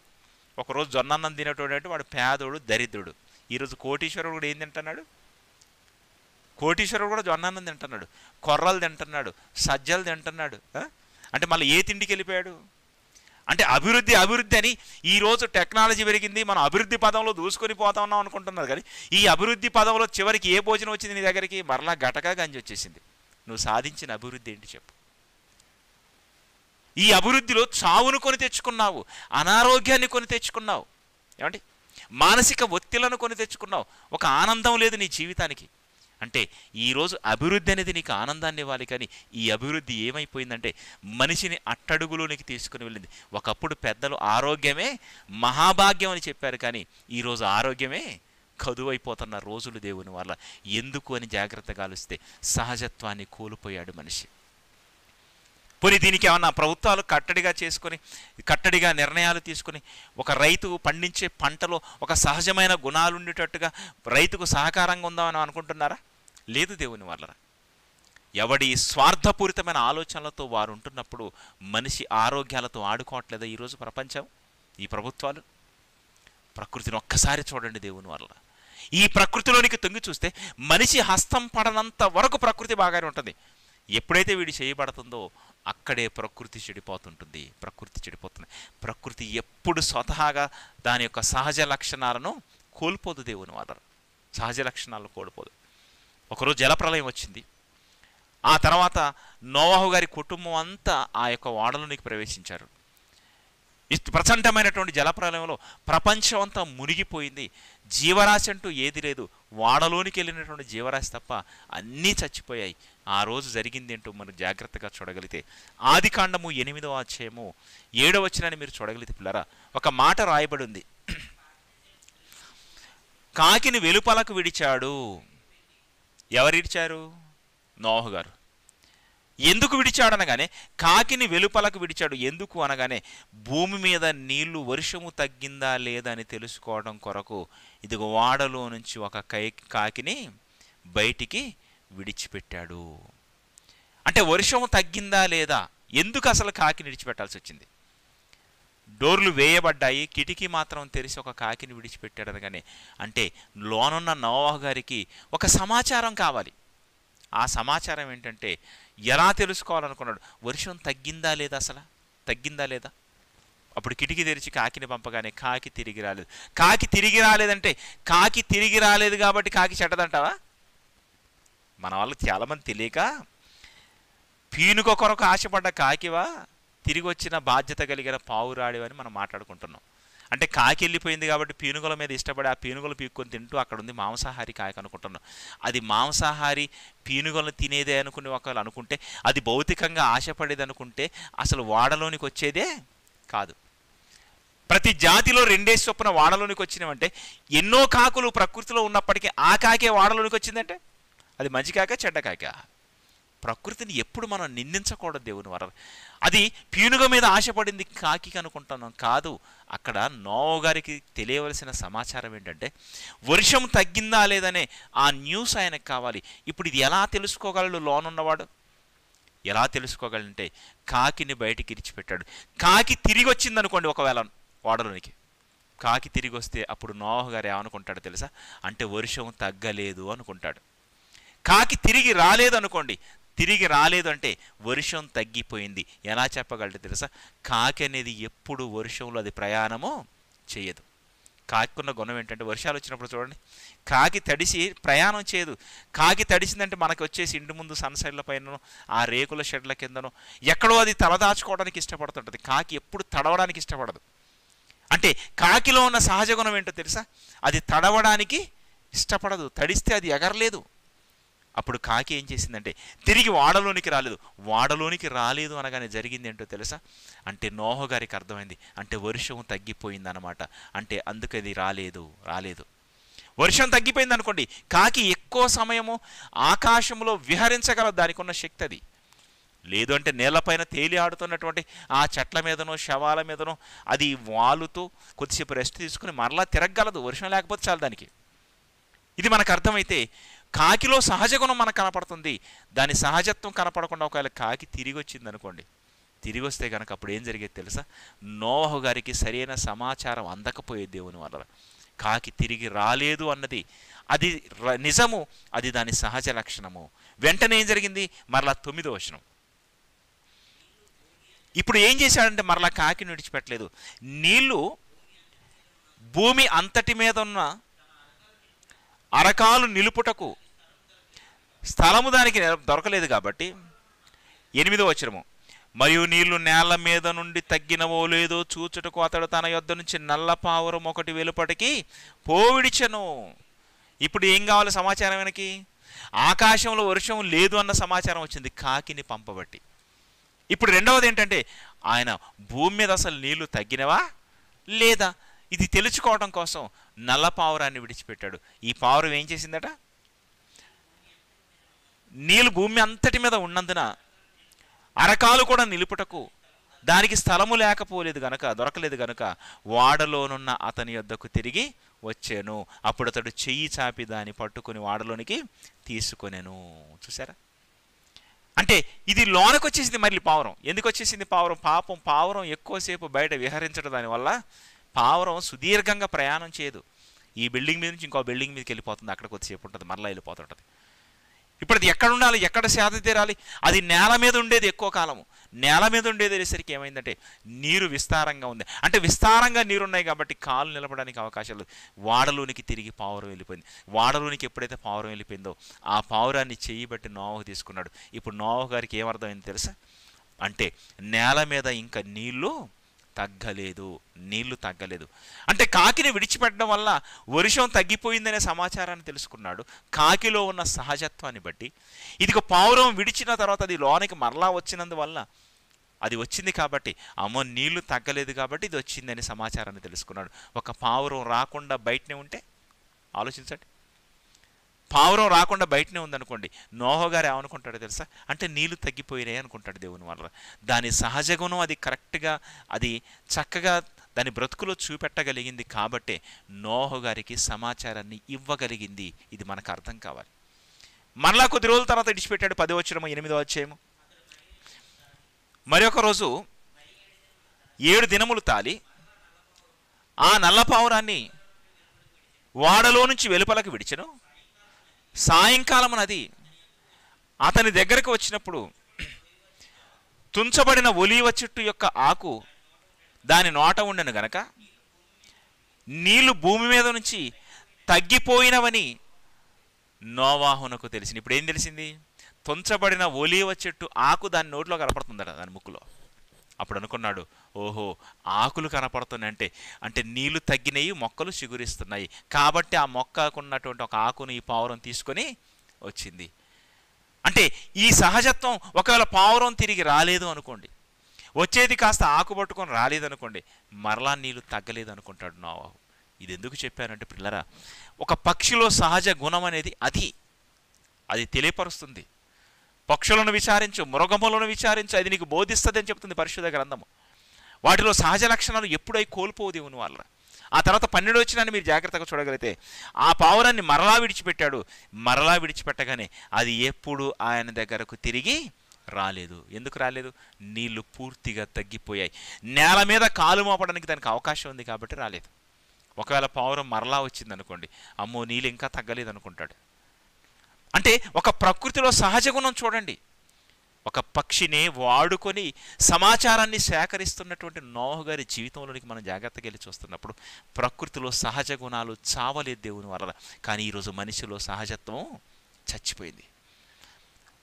ఒకరోజు జొన్నన్నం తినేటోడు వాడు పేదోడు దరిద్రుడు ఈరోజు కోటీశ్వరుడు కూడా ఏం తింటున్నాడు కోటీశ్వరుడు కూడా జొన్నన్నం తింటున్నాడు కొర్రలు తింటున్నాడు సజ్జలు తింటున్నాడు అంటే మళ్ళీ ఏ తిండికి వెళ్ళిపోయాడు అంటే అభివృద్ధి అభివృద్ధి అని ఈరోజు టెక్నాలజీ పెరిగింది మనం అభివృద్ధి పదంలో దూసుకొని పోతా ఉన్నాం అనుకుంటున్నారు కానీ ఈ అభివృద్ధి పదంలో చివరికి ఏ భోజనం వచ్చింది నీ దగ్గరికి మరలా గటక గంజి వచ్చేసింది నువ్వు సాధించిన అభివృద్ధి ఏంటి చెప్పు ఈ అభివృద్ధిలో చావును కొని తెచ్చుకున్నావు అనారోగ్యాన్ని కొని తెచ్చుకున్నావు ఏమంటే మానసిక ఒత్తిళ్లను కొని తెచ్చుకున్నావు ఒక ఆనందం లేదు నీ జీవితానికి అంటే ఈరోజు అభివృద్ధి అనేది నీకు ఆనందాన్ని ఇవ్వాలి కానీ ఈ అభివృద్ధి ఏమైపోయిందంటే మనిషిని అట్టడుగులోనికి తీసుకుని వెళ్ళింది ఒకప్పుడు పెద్దలు ఆరోగ్యమే మహాభాగ్యం అని చెప్పారు కానీ ఈరోజు ఆరోగ్యమే కదువైపోతున్న రోజులు దేవుని వల్ల ఎందుకు అని జాగ్రత్తగా ఆలోస్తే సహజత్వాన్ని కోల్పోయాడు మనిషి పోనీ దీనికి ఏమన్నా ప్రభుత్వాలు కట్టడిగా చేసుకొని కట్టడిగా నిర్ణయాలు తీసుకొని ఒక రైతు పండించే పంటలో ఒక సహజమైన గుణాలు ఉండేటట్టుగా రైతుకు సహకారంగా ఉందామని అనుకుంటున్నారా లేదు దేవుని వల్ల ఎవడి స్వార్థపూరితమైన ఆలోచనలతో వారు ఉంటున్నప్పుడు మనిషి ఆరోగ్యాలతో ఆడుకోవట్లేదా ఈరోజు ప్రపంచం ఈ ప్రభుత్వాలు ప్రకృతిని ఒక్కసారి చూడండి దేవుని వల్ల ఈ ప్రకృతిలోనికి తొంగి చూస్తే మనిషి హస్తం పడనంత వరకు ప్రకృతి బాగానే ఉంటుంది ఎప్పుడైతే వీడి చేయబడుతుందో అక్కడే ప్రకృతి చెడిపోతుంటుంది ప్రకృతి చెడిపోతుంది ప్రకృతి ఎప్పుడు స్వతహాగా దాని యొక్క సహజ లక్షణాలను కోల్పోదు దేవుని వాదరు సహజ లక్షణాలను కోల్పోదు ఒకరోజు జలప్రలయం వచ్చింది ఆ తర్వాత నోవాహు గారి కుటుంబం అంతా ఆ యొక్క వాడలోనికి ప్రవేశించారు ప్రచండమైనటువంటి జలప్రలయంలో ప్రపంచం అంతా మునిగిపోయింది జీవరాశి అంటూ ఏది లేదు వాడలోనికి వెళ్ళినటువంటి జీవరాశి తప్ప అన్నీ చచ్చిపోయాయి ఆ రోజు జరిగింది ఏంటో మనం జాగ్రత్తగా చూడగలిగితే ఆది కాండము ఎనిమిదవ అధ్యయము ఏడవ వచ్చినని మీరు చూడగలిగితే పిల్లరా ఒక మాట రాయబడి ఉంది కాకిని వెలుపలకు విడిచాడు ఎవరిడిచారు నోహు గారు ఎందుకు విడిచాడనగానే కాకిని వెలుపలకు విడిచాడు ఎందుకు అనగానే భూమి మీద నీళ్లు వర్షము తగ్గిందా లేదా అని తెలుసుకోవడం కొరకు ఇదిగో వాడలో నుంచి ఒక కై కాకిని బయటికి విడిచిపెట్టాడు అంటే వర్షము తగ్గిందా లేదా ఎందుకు అసలు కాకిని విడిచిపెట్టాల్సి వచ్చింది డోర్లు వేయబడ్డాయి కిటికీ మాత్రం తెరిచి ఒక కాకిని విడిచిపెట్టాడు అనగానే అంటే లోనున్న నోవాహు గారికి ఒక సమాచారం కావాలి ఆ సమాచారం ఏంటంటే ఎలా తెలుసుకోవాలనుకున్నాడు వర్షం తగ్గిందా లేదా అసలు తగ్గిందా లేదా అప్పుడు కిటికీ తెరిచి కాకిని పంపగానే కాకి తిరిగి రాలేదు కాకి తిరిగి రాలేదంటే కాకి తిరిగి రాలేదు కాబట్టి కాకి చెడ్డదంటావా మన వాళ్ళకి చాలామంది తెలియక పీనుక కొరకు ఆశపడ్డ కాకివా తిరిగి వచ్చిన బాధ్యత కలిగిన పావురాడివని మనం మాట్లాడుకుంటున్నాం అంటే కాకి వెళ్ళిపోయింది కాబట్టి పీనుగుల మీద ఇష్టపడి ఆ పీనుగులు పీక్కొని తింటూ అక్కడ ఉంది మాంసాహారి కాకి అనుకుంటున్నాను అది మాంసాహారి పీనుగలను తినేదే అనుకుని ఒకవేళ అనుకుంటే అది భౌతికంగా ఆశపడేది అనుకుంటే అసలు వాడలోనికి వచ్చేదే కాదు ప్రతి జాతిలో రెండే చొప్పున వాడలోనికి వచ్చినవంటే ఎన్నో కాకులు ప్రకృతిలో ఉన్నప్పటికీ ఆ కాకే వాడలోనికి వచ్చిందంటే అది మంచి కాక చెడ్డ కాక ప్రకృతిని ఎప్పుడు మనం నిందించకూడదు దేవుని వర అది పీనుగ మీద ఆశపడింది కాకి అనుకుంటున్నాం కాదు అక్కడ నోవ గారికి తెలియవలసిన సమాచారం ఏంటంటే వర్షం తగ్గిందా లేదనే ఆ న్యూస్ ఆయనకు కావాలి ఇప్పుడు ఇది ఎలా తెలుసుకోగలడు లోనున్నవాడు ఎలా తెలుసుకోగలంటే కాకిని బయటికి ఇరిచిపెట్టాడు కాకి తిరిగి వచ్చిందనుకోండి ఒకవేళ వాడలోనికి కాకి తిరిగి వస్తే అప్పుడు నోహ గారు ఏమనుకుంటాడు తెలుసా అంటే వర్షం తగ్గలేదు అనుకుంటాడు కాకి తిరిగి రాలేదనుకోండి తిరిగి రాలేదు అంటే వర్షం తగ్గిపోయింది ఎలా చెప్పగలరు తెలుసా కాకి అనేది ఎప్పుడు వర్షంలో అది ప్రయాణము చేయదు ఉన్న గుణం ఏంటంటే వర్షాలు వచ్చినప్పుడు చూడండి కాకి తడిసి ప్రయాణం చేయదు కాకి తడిసిందంటే మనకు వచ్చేసి ఇంటి ముందు సన్సైడ్ల పైనను ఆ రేకుల షెడ్ల కిందను ఎక్కడో అది తలదాచుకోవడానికి ఇష్టపడుతుంటుంది కాకి ఎప్పుడు తడవడానికి ఇష్టపడదు అంటే కాకిలో ఉన్న సహజ గుణం ఏంటో తెలుసా అది తడవడానికి ఇష్టపడదు తడిస్తే అది ఎగరలేదు అప్పుడు కాకి ఏం చేసిందంటే తిరిగి వాడలోనికి రాలేదు వాడలోనికి రాలేదు అనగానే జరిగింది ఏంటో తెలుసా అంటే నోహో గారికి అర్థమైంది అంటే వర్షం తగ్గిపోయిందనమాట అంటే అందుకది రాలేదు రాలేదు వర్షం తగ్గిపోయింది అనుకోండి కాకి ఎక్కువ సమయము ఆకాశంలో విహరించగల దానికి ఉన్న శక్తి అది లేదు అంటే నేలపైన తేలి ఆడుతున్నటువంటి ఆ చెట్ల మీదనో శవాల మీదనో అది వాలుతూ కొద్దిసేపు రెస్ట్ తీసుకుని మరలా తిరగగలదు వర్షం లేకపోతే చాలు దానికి ఇది మనకు అర్థమైతే కాకిలో సహజ గుణం మనకు కనపడుతుంది దాని సహజత్వం కనపడకుండా ఒకవేళ కాకి తిరిగి వచ్చింది అనుకోండి తిరిగి వస్తే కనుక అప్పుడు ఏం జరిగేది తెలుసా నోహు గారికి సరైన సమాచారం అందకపోయే దేవుని వల్ల కాకి తిరిగి రాలేదు అన్నది అది నిజము అది దాని సహజ లక్షణము వెంటనే ఏం జరిగింది మరలా తొమ్మిదో వచనం ఇప్పుడు ఏం చేశాడంటే మరలా కాకి నిడిచిపెట్టలేదు నీళ్లు భూమి అంతటి మీద ఉన్న అరకాలు నిలుపుటకు స్థలము దానికి దొరకలేదు కాబట్టి ఎనిమిదో వచ్చరము మరియు నీళ్లు నేల మీద నుండి తగ్గినవో లేదో చూచటకు అతడు తన యొద్ద నుంచి నల్ల పావురం ఒకటి వెలుపటికి పోవిడిచను ఇప్పుడు ఏం కావాలి సమాచారం వెనక్కి ఆకాశంలో వర్షం లేదు అన్న సమాచారం వచ్చింది కాకిని పంపబట్టి ఇప్పుడు రెండవది ఏంటంటే ఆయన భూమి మీద అసలు నీళ్లు తగ్గినవా లేదా ఇది తెలుసుకోవడం కోసం నల్ల పావురాన్ని విడిచిపెట్టాడు ఈ పావురం ఏం చేసిందట నీళ్ళు భూమి అంతటి మీద ఉన్నందున అరకాలు కూడా నిలుపుటకు దానికి స్థలము లేకపోలేదు గనక దొరకలేదు గనక వాడలోనున్న అతని యొద్దకు తిరిగి వచ్చాను అప్పుడు అతడు చెయ్యి చాపి దాన్ని పట్టుకుని వాడలోనికి తీసుకునేను చూసారా అంటే ఇది లోనకు వచ్చేసింది మళ్ళీ పావురం ఎందుకు వచ్చేసింది పావురం పాపం పావురం ఎక్కువసేపు బయట విహరించడం దానివల్ల పావురం సుదీర్ఘంగా ప్రయాణం చేయదు ఈ బిల్డింగ్ మీద నుంచి ఇంకో బిల్డింగ్ మీదకి వెళ్ళిపోతుంది అక్కడ కొద్దిసేపు ఉంటుంది మరలా వెళ్ళిపోతుంటుంది ఇప్పుడు అది ఎక్కడ ఉండాలి ఎక్కడ సేద తీరాలి అది నేల మీద ఉండేది ఎక్కువ కాలము నేల మీద ఉండేది వెళ్ళేసరికి ఏమైందంటే నీరు విస్తారంగా ఉంది అంటే విస్తారంగా నీరున్నాయి కాబట్టి కాలు నిలబడడానికి అవకాశాలు వాడలోనికి తిరిగి పావురం వెళ్ళిపోయింది వాడలోనికి ఎప్పుడైతే పావురం వెళ్ళిపోయిందో ఆ పావురాన్ని చేయి బట్టి నోవకు తీసుకున్నాడు ఇప్పుడు నోవ గారికి ఏమర్థమైంది తెలుసా అంటే నేల మీద ఇంకా నీళ్ళు తగ్గలేదు నీళ్లు తగ్గలేదు అంటే కాకిని విడిచిపెట్టడం వల్ల వర్షం తగ్గిపోయిందనే సమాచారాన్ని తెలుసుకున్నాడు కాకిలో ఉన్న సహజత్వాన్ని బట్టి ఇది పావురం విడిచిన తర్వాత అది లోనికి మరలా వచ్చినందువల్ల అది వచ్చింది కాబట్టి అమ్మో నీళ్లు తగ్గలేదు కాబట్టి ఇది వచ్చిందని సమాచారాన్ని తెలుసుకున్నాడు ఒక పావురం రాకుండా బయటనే ఉంటే ఆలోచించండి పావురం రాకుండా బయటనే ఉందనుకోండి నోహో గారు ఏమనుకుంటాడు తెలుసా అంటే నీళ్లు తగ్గిపోయినాయి అనుకుంటాడు దేవుని వల్ల దాని సహజ గుణం అది కరెక్ట్గా అది చక్కగా దాని బ్రతుకులో చూపెట్టగలిగింది కాబట్టే నోహో గారికి సమాచారాన్ని ఇవ్వగలిగింది ఇది మనకు అర్థం కావాలి మరలా కొద్ది రోజుల తర్వాత ఇడిచిపెట్టాడు పది వచ్చరము ఎనిమిదో వచ్చేము మరి రోజు ఏడు దినములు తాలి ఆ నల్ల పావురాన్ని వాడలో నుంచి వెలుపలకు విడిచను సాయంకాలం అది అతని దగ్గరకు వచ్చినప్పుడు తుంచబడిన ఒలీవ చెట్టు యొక్క ఆకు దాని నోట ఉండను గనక నీళ్లు భూమి మీద నుంచి తగ్గిపోయినవని నోవాహునకు తెలిసింది ఇప్పుడు ఏం తెలిసింది తుంచబడిన ఒలీవ చెట్టు ఆకు దాని నోట్లో కనపడుతుందట దాని ముక్కులో అప్పుడు అనుకున్నాడు ఓహో ఆకులు కనపడుతున్నాయంటే అంటే నీళ్లు తగ్గినవి మొక్కలు చిగురిస్తున్నాయి కాబట్టి ఆ మొక్కకున్నటువంటి ఒక ఆకును ఈ పావురం తీసుకొని వచ్చింది అంటే ఈ సహజత్వం ఒకవేళ పావురం తిరిగి రాలేదు అనుకోండి వచ్చేది కాస్త ఆకు పట్టుకొని రాలేదనుకోండి మరలా నీళ్లు తగ్గలేదు అనుకుంటాడు నోవాహు ఇది ఎందుకు చెప్పానంటే పిల్లరా ఒక పక్షిలో సహజ గుణం అనేది అది అది తెలియపరుస్తుంది పక్షులను విచారించు మృగములను విచారించు అది నీకు బోధిస్తుందని చెప్తుంది పరిశుద్ధ గ్రంథము వాటిలో సహజ లక్షణాలు ఎప్పుడై కోల్పోవు దేవుని వాళ్ళ ఆ తర్వాత పన్నెండు వచ్చినాన్ని మీరు జాగ్రత్తగా చూడగలిగితే ఆ పావురాన్ని మరలా విడిచిపెట్టాడు మరలా విడిచిపెట్టగానే అది ఎప్పుడు ఆయన దగ్గరకు తిరిగి రాలేదు ఎందుకు రాలేదు నీళ్లు పూర్తిగా తగ్గిపోయాయి నేల మీద కాలు మోపడానికి దానికి అవకాశం ఉంది కాబట్టి రాలేదు ఒకవేళ పావురం మరలా వచ్చింది అనుకోండి అమ్మో నీళ్ళు ఇంకా తగ్గలేదు అనుకుంటాడు అంటే ఒక ప్రకృతిలో సహజ గుణం చూడండి ఒక పక్షిని వాడుకొని సమాచారాన్ని సేకరిస్తున్నటువంటి నోహగారి జీవితంలోనికి మనం జాగ్రత్తగా వెళ్ళి చూస్తున్నప్పుడు ప్రకృతిలో సహజ గుణాలు చావలేదు దేవుని వల్ల కానీ ఈరోజు మనిషిలో సహజత్వం చచ్చిపోయింది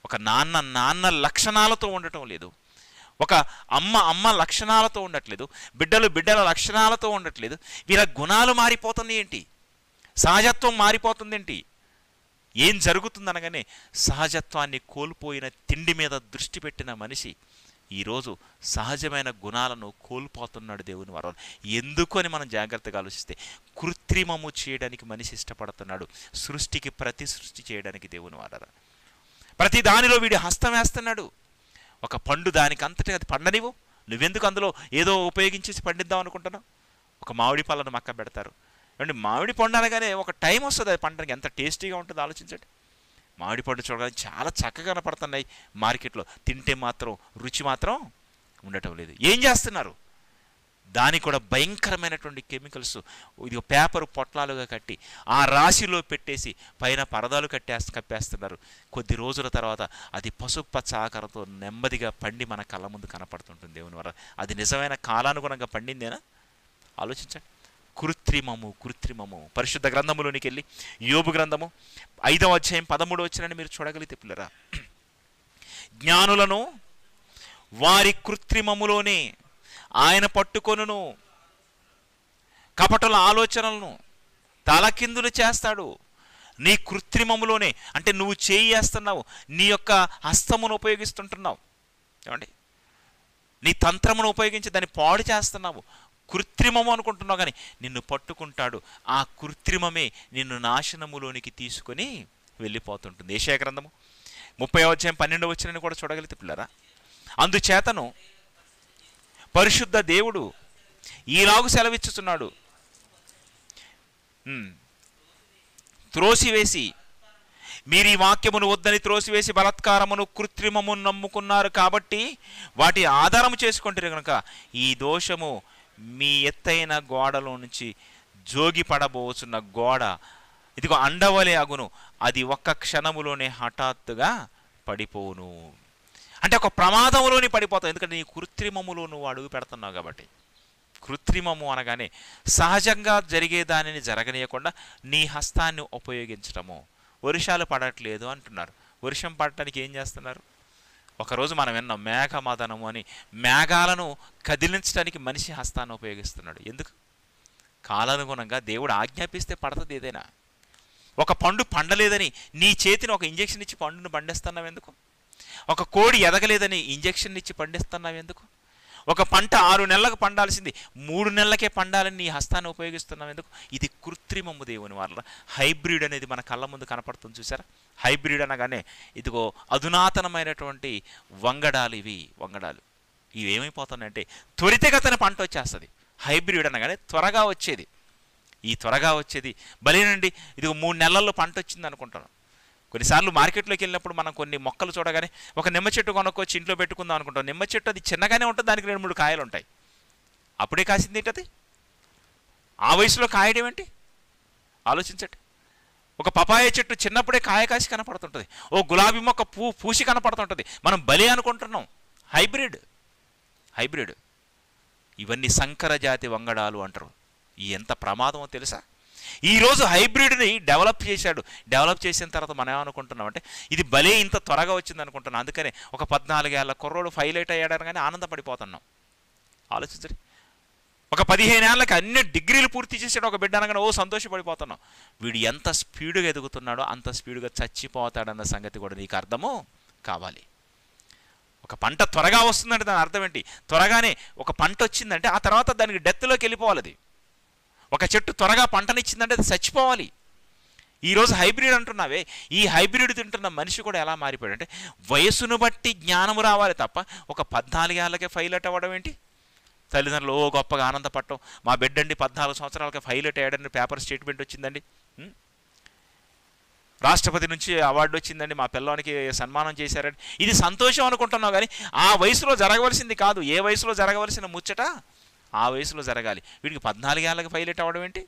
ఒక నాన్న నాన్న లక్షణాలతో ఉండటం లేదు ఒక అమ్మ అమ్మ లక్షణాలతో ఉండట్లేదు బిడ్డలు బిడ్డల లక్షణాలతో ఉండట్లేదు వీళ్ళ గుణాలు మారిపోతుంది ఏంటి సహజత్వం మారిపోతుంది ఏంటి ఏం జరుగుతుందనగానే సహజత్వాన్ని కోల్పోయిన తిండి మీద దృష్టి పెట్టిన మనిషి ఈరోజు సహజమైన గుణాలను కోల్పోతున్నాడు దేవుని వరం ఎందుకు అని మనం జాగ్రత్తగా ఆలోచిస్తే కృత్రిమము చేయడానికి మనిషి ఇష్టపడుతున్నాడు సృష్టికి ప్రతి సృష్టి చేయడానికి దేవుని వరద ప్రతి దానిలో వీడు హస్తం వేస్తున్నాడు ఒక పండు దానికి అంతటి అది పండనివ్వు నువ్వెందుకు అందులో ఏదో ఉపయోగించేసి పండిద్దాం అనుకుంటున్నావు ఒక మామిడి పళ్ళను మక్క పెడతారు అంటే మామిడి పండు అనగానే ఒక టైం వస్తుంది అది పంటకి ఎంత టేస్టీగా ఉంటుందో ఆలోచించండి మామిడి పండు చూడగానే చాలా చక్కగా కనపడుతున్నాయి మార్కెట్లో తింటే మాత్రం రుచి మాత్రం ఉండటం లేదు ఏం చేస్తున్నారు దానికి కూడా భయంకరమైనటువంటి కెమికల్స్ ఇది పేపర్ పొట్లాలుగా కట్టి ఆ రాశిలో పెట్టేసి పైన పరదాలు కట్టే కప్పేస్తున్నారు కొద్ది రోజుల తర్వాత అది పసుపు పచ్చ ఆకారంతో నెమ్మదిగా పండి మన కళ్ళ ముందు కనపడుతుంటుంది దేవుని వల్ల అది నిజమైన కాలానుగుణంగా పండిందేనా ఆలోచించండి కృత్రిమము కృత్రిమము పరిశుద్ధ గ్రంథములోనికి వెళ్ళి యోబు గ్రంథము ఐదవ అధ్యాయం పదమూడు వచ్చినని మీరు చూడగలిగితే పిల్లరా జ్ఞానులను వారి కృత్రిమములోనే ఆయన పట్టుకొనును కపటల ఆలోచనలను తలకిందులు చేస్తాడు నీ కృత్రిమములోనే అంటే నువ్వు చేయేస్తున్నావు నీ యొక్క హస్తమును ఉపయోగిస్తుంటున్నావు ఏమండి నీ తంత్రమును ఉపయోగించి దాన్ని పాడు చేస్తున్నావు కృత్రిమము అనుకుంటున్నావు కానీ నిన్ను పట్టుకుంటాడు ఆ కృత్రిమమే నిన్ను నాశనములోనికి తీసుకొని వెళ్ళిపోతుంటుంది ఏషయ గ్రంథము ముప్పై అధ్యాయం పన్నెండు వచ్చినని కూడా చూడగలిగితే పిల్లరా అందుచేతను పరిశుద్ధ దేవుడు ఈలాగు సెలవిచ్చుతున్నాడు త్రోసివేసి మీరు ఈ వాక్యమును వద్దని త్రోసివేసి బలత్కారమును కృత్రిమమును నమ్ముకున్నారు కాబట్టి వాటి ఆధారము చేసుకుంటారు కనుక ఈ దోషము మీ ఎత్తైన గోడలో నుంచి జోగి పడబోచున్న గోడ ఇదిగో అండవలే అగును అది ఒక్క క్షణములోనే హఠాత్తుగా పడిపోను అంటే ఒక ప్రమాదంలోని పడిపోతావు ఎందుకంటే నీ కృత్రిమములో నువ్వు అడుగు పెడుతున్నావు కాబట్టి కృత్రిమము అనగానే సహజంగా జరిగే దానిని జరగనీయకుండా నీ హస్తాన్ని ఉపయోగించటము వర్షాలు పడట్లేదు అంటున్నారు వర్షం పడటానికి ఏం చేస్తున్నారు ఒకరోజు మనం విన్న మేఘమదనము అని మేఘాలను కదిలించడానికి మనిషి హస్తాన్ని ఉపయోగిస్తున్నాడు ఎందుకు కాలానుగుణంగా దేవుడు ఆజ్ఞాపిస్తే పడుతుంది ఏదైనా ఒక పండు పండలేదని నీ చేతిని ఒక ఇంజెక్షన్ ఇచ్చి పండును పండిస్తున్నావు ఎందుకు ఒక కోడి ఎదగలేదని ఇంజెక్షన్ ఇచ్చి పండిస్తున్నావు ఎందుకు ఒక పంట ఆరు నెలలకు పండాల్సింది మూడు నెలలకే పండాలని నీ హస్తాన్ని ఉపయోగిస్తున్నాం ఎందుకు ఇది కృత్రిమము దేవుని వాళ్ళ హైబ్రిడ్ అనేది మన కళ్ళ ముందు కనపడుతుంది చూసారా హైబ్రిడ్ అనగానే ఇదిగో అధునాతనమైనటువంటి వంగడాలు ఇవి వంగడాలు ఇవి ఏమైపోతున్నాయంటే త్వరితగతన పంట వచ్చేస్తుంది హైబ్రిడ్ అనగానే త్వరగా వచ్చేది ఈ త్వరగా వచ్చేది బలినండి ఇది మూడు నెలల్లో పంట వచ్చింది అనుకుంటాను కొన్నిసార్లు మార్కెట్లోకి వెళ్ళినప్పుడు మనం కొన్ని మొక్కలు చూడగానే ఒక నిమ్మ చెట్టు కొనుక్కొచ్చి ఇంట్లో పెట్టుకుందాం అనుకుంటాం నిమ్మ చెట్టు అది చిన్నగానే ఉంటుంది దానికి రెండు మూడు కాయలు ఉంటాయి అప్పుడే కాసింది అది ఆ వయసులో కాయడం ఏంటి ఆలోచించండి ఒక పపాయ చెట్టు చిన్నప్పుడే కాయ కాసి కనపడుతుంటుంది ఓ గులాబీ మొక్క పూ పూసి కనపడుతుంటుంది మనం బలి అనుకుంటున్నాం హైబ్రిడ్ హైబ్రిడ్ ఇవన్నీ సంకరజాతి వంగడాలు అంటారు ఎంత ప్రమాదమో తెలుసా ఈరోజు హైబ్రిడ్ని డెవలప్ చేశాడు డెవలప్ చేసిన తర్వాత మనం ఏమనుకుంటున్నాం అంటే ఇది భలే ఇంత త్వరగా వచ్చింది అనుకుంటున్నాం అందుకనే ఒక పద్నాలుగేళ్ల కుర్రోడు ఫైలైట్ అయ్యాడని కానీ ఆనందపడిపోతున్నాం ఆలోచించండి ఒక పదిహేను ఏళ్ళకి అన్ని డిగ్రీలు పూర్తి చేసాడు ఒక బిడ్డ అనగానే ఓ సంతోషపడిపోతున్నాం వీడు ఎంత స్పీడుగా ఎదుగుతున్నాడో అంత స్పీడుగా చచ్చిపోతాడన్న సంగతి కూడా నీకు అర్థము కావాలి ఒక పంట త్వరగా వస్తుందంటే దాని అర్థం ఏంటి త్వరగానే ఒక పంట వచ్చిందంటే ఆ తర్వాత దానికి డెత్లోకి వెళ్ళిపోవాలి ఒక చెట్టు త్వరగా పంటనిచ్చిందంటే అది చచ్చిపోవాలి ఈరోజు హైబ్రిడ్ అంటున్నావే ఈ హైబ్రిడ్ తింటున్న మనిషి కూడా ఎలా మారిపోయాడు అంటే వయసును బట్టి జ్ఞానము రావాలి తప్ప ఒక పద్నాలుగేళ్ళకే ఫైలట్ అవ్వడం ఏంటి తల్లిదండ్రులు ఓ గొప్పగా ఆనందపడటం మా బిడ్డండి పద్నాలుగు సంవత్సరాలకి ఫైలట్ అయ్యాడని పేపర్ స్టేట్మెంట్ వచ్చిందండి రాష్ట్రపతి నుంచి అవార్డు వచ్చిందండి మా పిల్లవానికి సన్మానం చేశారండి ఇది సంతోషం అనుకుంటున్నావు కానీ ఆ వయసులో జరగవలసింది కాదు ఏ వయసులో జరగవలసిన ముచ్చట ఆ వయసులో జరగాలి వీడికి పద్నాలుగేళ్ళకి పైలట్ అవ్వడం ఏంటి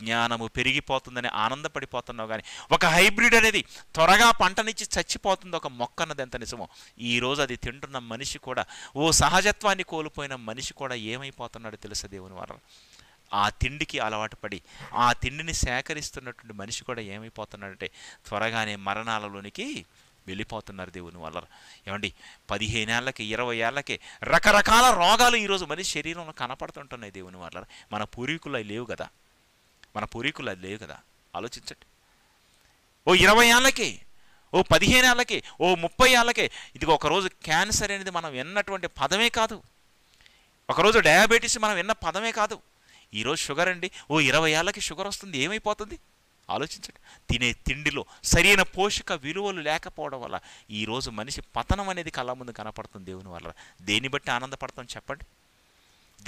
జ్ఞానము పెరిగిపోతుందని ఆనందపడిపోతున్నావు కానీ ఒక హైబ్రిడ్ అనేది త్వరగా పంటనిచ్చి చచ్చిపోతుంది ఒక మొక్క అన్నది ఎంత నిజమో ఈరోజు అది తింటున్న మనిషి కూడా ఓ సహజత్వాన్ని కోల్పోయిన మనిషి కూడా ఏమైపోతున్నాడు తెలుసు దేవుని వారు ఆ తిండికి అలవాటు పడి ఆ తిండిని సేకరిస్తున్నటువంటి మనిషి కూడా ఏమైపోతున్నాడంటే త్వరగానే మరణాలలోనికి వెళ్ళిపోతున్నారు దేవుని వల్ల ఏమండి పదిహేనేళ్ళకి ఇరవై ఏళ్ళకి రకరకాల రోగాలు ఈరోజు మనిషి శరీరంలో కనపడుతుంటున్నాయి దేవుని వల్ల మన పూర్వీకులు లేవు కదా మన పూర్వీకులు అది లేవు కదా ఆలోచించండి ఓ ఇరవై ఏళ్ళకి ఓ పదిహేను ఏళ్ళకి ఓ ముప్పై ఏళ్ళకి ఇది ఒకరోజు క్యాన్సర్ అనేది మనం విన్నటువంటి పదమే కాదు ఒకరోజు డయాబెటీస్ మనం విన్న పదమే కాదు ఈరోజు షుగర్ అండి ఓ ఇరవై ఏళ్ళకి షుగర్ వస్తుంది ఏమైపోతుంది ఆలోచించండి తినే తిండిలో సరైన పోషక విలువలు లేకపోవడం వల్ల ఈరోజు మనిషి పతనం అనేది కళ్ళ ముందు కనపడుతుంది దేవుని వల్ల దేన్ని బట్టి ఆనందపడతాం చెప్పండి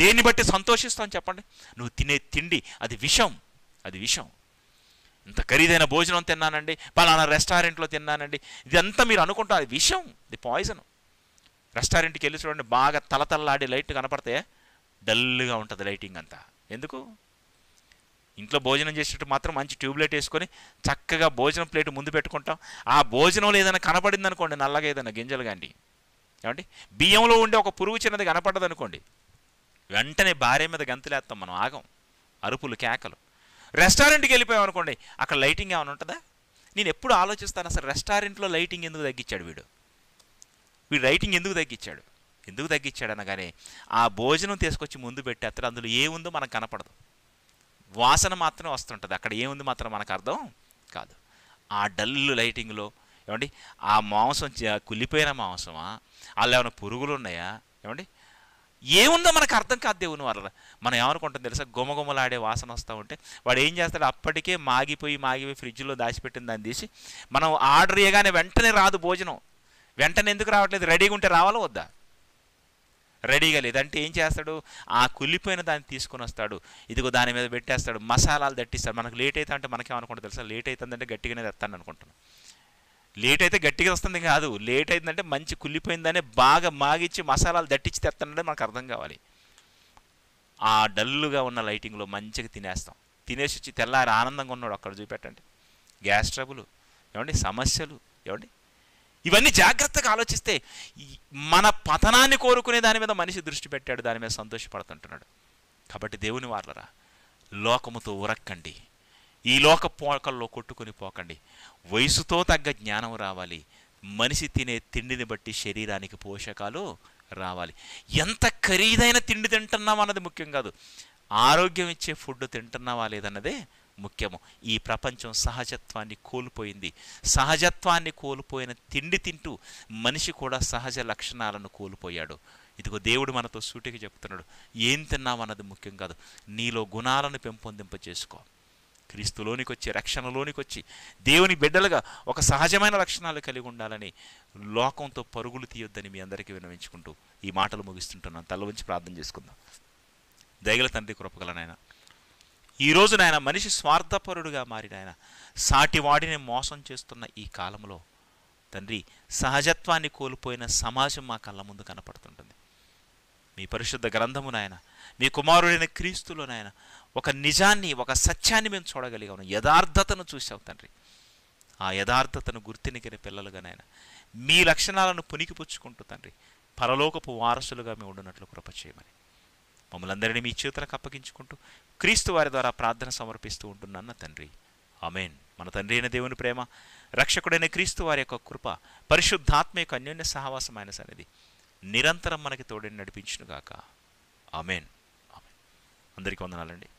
దేన్ని బట్టి సంతోషిస్తాం చెప్పండి నువ్వు తినే తిండి అది విషం అది విషం ఇంత ఖరీదైన భోజనం తిన్నానండి పలానా రెస్టారెంట్లో తిన్నానండి ఇదంతా మీరు అనుకుంటా అది విషం ఇది పాయిజన్ రెస్టారెంట్కి వెళ్ళి చూడండి బాగా తలతల్లాడి లైట్ కనపడితే డల్గా ఉంటుంది లైటింగ్ అంతా ఎందుకు ఇంట్లో భోజనం చేసినట్టు మాత్రం మంచి ట్యూబ్లైట్ వేసుకొని చక్కగా భోజనం ప్లేట్ ముందు పెట్టుకుంటాం ఆ భోజనంలో ఏదైనా కనపడింది అనుకోండి నల్లగా ఏదైనా గింజలు కానీ ఏమండి బియ్యంలో ఉండే ఒక పురుగు చిన్నది కనపడదనుకోండి అనుకోండి వెంటనే భార్య మీద గంతులేస్తాం మనం ఆగం అరుపులు కేకలు రెస్టారెంట్కి వెళ్ళిపోయాం అనుకోండి అక్కడ లైటింగ్ ఏమైనా ఉంటుందా నేను ఎప్పుడు ఆలోచిస్తాను అసలు రెస్టారెంట్లో లైటింగ్ ఎందుకు తగ్గించాడు వీడు వీడు లైటింగ్ ఎందుకు తగ్గించాడు ఎందుకు తగ్గించాడు అనగానే ఆ భోజనం తీసుకొచ్చి ముందు పెట్టేస్తారు అందులో ఏముందో మనకు కనపడదు వాసన మాత్రం వస్తుంటుంది అక్కడ ఏముంది మాత్రం మనకు అర్థం కాదు ఆ డల్ లైటింగ్లో ఏమండి ఆ మాంసం కులిపోయిన మాంసమా అలా ఏమైనా పురుగులు ఉన్నాయా ఏమండి ఏముందో మనకు అర్థం కాదు దేవుని వాళ్ళ మనం ఏమనుకుంటాం తెలుసా గుమగుమలాడే వాసన వస్తూ ఉంటే వాడు ఏం చేస్తాడు అప్పటికే మాగిపోయి మాగిపోయి ఫ్రిడ్జ్లో దాచిపెట్టిన దాన్ని తీసి మనం ఆర్డర్ చేయగానే వెంటనే రాదు భోజనం వెంటనే ఎందుకు రావట్లేదు రెడీగా ఉంటే రావాలో వద్దా రెడీగా లేదు అంటే ఏం చేస్తాడు ఆ కుళ్ళిపోయిన దాన్ని తీసుకొని వస్తాడు ఇదిగో దాని మీద పెట్టేస్తాడు మసాలాలు దట్టిస్తాడు మనకు లేట్ అవుతా అంటే మనకేమనుకుంటుంది తెలుసా లేట్ అవుతుందంటే గట్టిగానే తెస్తాను అనుకుంటున్నాను లేట్ అయితే గట్టిగా వస్తుంది కాదు లేట్ అయిందంటే మంచి కుళ్ళిపోయిందనే బాగా మాగిచ్చి మసాలాలు దట్టించి తెస్తానంటే మనకు అర్థం కావాలి ఆ డల్లుగా ఉన్న లైటింగ్లో మంచిగా తినేస్తాం తినేసి వచ్చి తెల్లారి ఆనందంగా ఉన్నాడు అక్కడ చూపెట్టండి గ్యాస్ ట్రబుల్ ఏమండి సమస్యలు ఏమండి ఇవన్నీ జాగ్రత్తగా ఆలోచిస్తే మన పతనాన్ని కోరుకునే దాని మీద మనిషి దృష్టి పెట్టాడు దాని మీద సంతోషపడుతుంటున్నాడు కాబట్టి దేవుని వార్లరా లోకముతో ఉరక్కండి ఈ లోక పోకల్లో కొట్టుకుని పోకండి వయసుతో తగ్గ జ్ఞానం రావాలి మనిషి తినే తిండిని బట్టి శరీరానికి పోషకాలు రావాలి ఎంత ఖరీదైన తిండి తింటున్నాం అన్నది ముఖ్యం కాదు ఆరోగ్యం ఇచ్చే ఫుడ్ తింటున్నావా లేదన్నదే ముఖ్యము ఈ ప్రపంచం సహజత్వాన్ని కోల్పోయింది సహజత్వాన్ని కోల్పోయిన తిండి తింటూ మనిషి కూడా సహజ లక్షణాలను కోల్పోయాడు ఇదిగో దేవుడు మనతో సూటికి చెప్తున్నాడు ఏం తిన్నాం అన్నది ముఖ్యం కాదు నీలో గుణాలను పెంపొందింప చేసుకో క్రీస్తులోనికి వచ్చి రక్షణలోనికి వచ్చి దేవుని బిడ్డలుగా ఒక సహజమైన లక్షణాలు కలిగి ఉండాలని లోకంతో పరుగులు తీయొద్దని మీ అందరికీ వినవించుకుంటూ ఈ మాటలు ముగిస్తుంటున్నాను తల ఉంచి ప్రార్థన చేసుకుందాం దయగల తండ్రి కృపగలనైనా ఈరోజు నాయన మనిషి స్వార్థపరుడుగా మారిన ఆయన సాటివాడిని మోసం చేస్తున్న ఈ కాలంలో తండ్రి సహజత్వాన్ని కోల్పోయిన సమాజం మా కళ్ళ ముందు కనపడుతుంటుంది మీ పరిశుద్ధ గ్రంథము నాయన మీ కుమారుడైన క్రీస్తులో నాయన ఒక నిజాన్ని ఒక సత్యాన్ని మేము చూడగలిగాము యథార్థతను చూసాం తండ్రి ఆ యథార్థతను గుర్తినిగిన పిల్లలుగా నాయన మీ లక్షణాలను పునికిపుచ్చుకుంటూ తండ్రి పరలోకపు వారసులుగా మేము ఉండినట్లు కృప చేయమని మమ్మల్ందరినీ మీ చేతులకు అప్పగించుకుంటూ క్రీస్తు వారి ద్వారా ప్రార్థన సమర్పిస్తూ ఉంటున్నాన్న తండ్రి అమేన్ మన తండ్రి అయిన దేవుని ప్రేమ రక్షకుడైన క్రీస్తు వారి యొక్క కృప పరిశుద్ధాత్మ యొక్క అన్యోన్య సహవాసమైన సన్నిధి నిరంతరం మనకి తోడని నడిపించునుగాక అమేన్ అమేన్ అందరికీ వందనాలండి